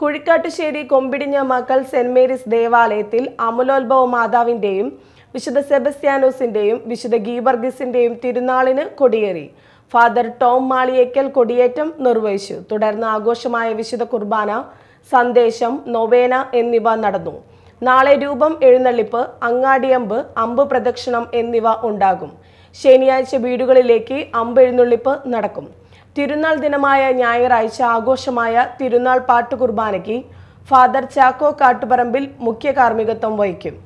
കുഴിക്കാട്ടുശ്ശേരി കൊമ്പിടിഞ്ഞ മക്കൾ saint Mary's ദേവാലയത്തിൽ അമുലോത്ഭവ മാതാവിന്റെയും വിശുദ്ധ സെബസ്ത്യാനോസിന്റെയും വിശുദ്ധ ഗീബർഗിസിന്റെയും തിരുനാളിന് കൊടിയേറി ഫാദർ ടോം മാളിയേക്കൽ കൊടിയേറ്റം നിർവഹിച്ചു തുടർന്ന് ആഘോഷമായ വിശുദ്ധ കുർബാന സന്ദേശം നൊവേന എന്നിവ നടന്നു നാളെ രൂപം എഴുന്നള്ളിപ്പ് അങ്ങാടിയമ്പ് അമ്പ് പ്രദക്ഷിണം എന്നിവ ഉണ്ടാകും ശനിയാഴ്ച വീടുകളിലേക്ക് അമ്പെഴുന്നള്ളിപ്പ് നടക്കും തിരുനാൾ ദിനമായ ഞായറാഴ്ച ആഘോഷമായ തിരുനാൾ പാട്ടുകുർബാനയ്ക്ക് ഫാദർ ചാക്കോ കാട്ടുപറമ്പിൽ മുഖ്യ കാർമ്മികത്വം വഹിക്കും